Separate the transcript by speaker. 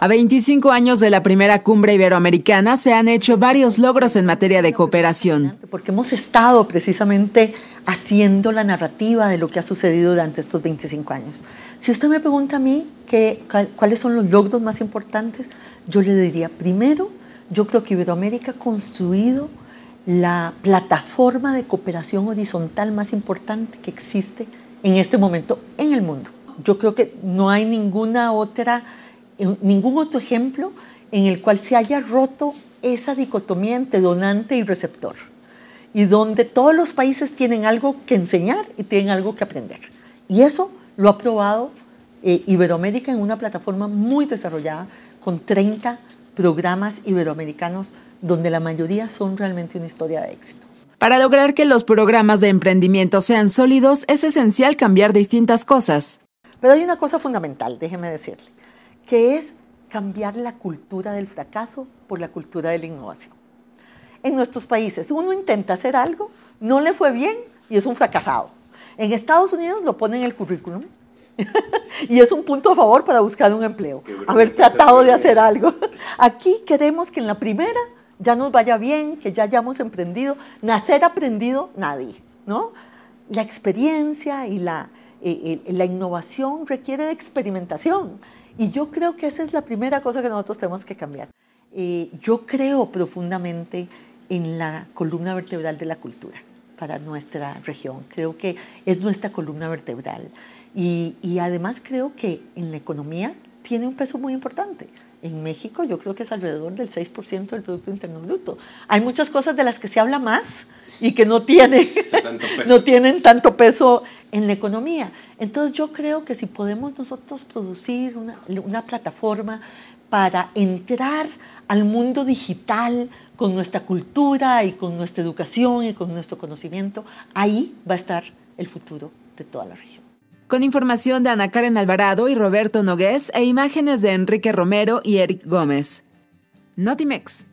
Speaker 1: A 25 años de la primera
Speaker 2: cumbre iberoamericana se han hecho varios logros en materia de cooperación. Porque hemos estado precisamente haciendo la narrativa de lo que ha sucedido durante estos 25 años. Si usted me pregunta a mí que, cuáles son los logros más importantes, yo le diría, primero, yo creo que Iberoamérica ha construido la plataforma de cooperación horizontal más importante que existe en este momento en el mundo. Yo creo que no hay ninguna otra ningún otro ejemplo en el cual se haya roto esa dicotomía entre donante y receptor y donde todos los países tienen algo que enseñar y tienen algo que aprender. Y eso lo ha probado eh, Iberoamérica en una plataforma muy desarrollada con 30 programas iberoamericanos donde la mayoría son realmente una historia de éxito.
Speaker 1: Para lograr que los programas de emprendimiento sean sólidos es esencial cambiar distintas cosas.
Speaker 2: Pero hay una cosa fundamental, déjeme decirle que es cambiar la cultura del fracaso por la cultura de la innovación. En nuestros países uno intenta hacer algo, no le fue bien y es un fracasado. En Estados Unidos lo ponen en el currículum y es un punto a favor para buscar un empleo, haber tratado de hacer algo. Aquí queremos que en la primera ya nos vaya bien, que ya hayamos emprendido, nacer aprendido nadie, ¿no? La experiencia y la, eh, eh, la innovación requiere experimentación y yo creo que esa es la primera cosa que nosotros tenemos que cambiar. Eh, yo creo profundamente en la columna vertebral de la cultura para nuestra región. Creo que es nuestra columna vertebral. Y, y además creo que en la economía tiene un peso muy importante. En México yo creo que es alrededor del 6% del Producto Interno Bruto. Hay muchas cosas de las que se habla más y que no tienen, no tienen tanto peso en la economía. Entonces yo creo que si podemos nosotros producir una plataforma para entrar al mundo digital con nuestra cultura y con nuestra educación y con nuestro conocimiento, ahí va a estar el futuro de toda la región
Speaker 1: con información de Ana Karen Alvarado y Roberto Nogués e imágenes de Enrique Romero y Eric Gómez. Notimex.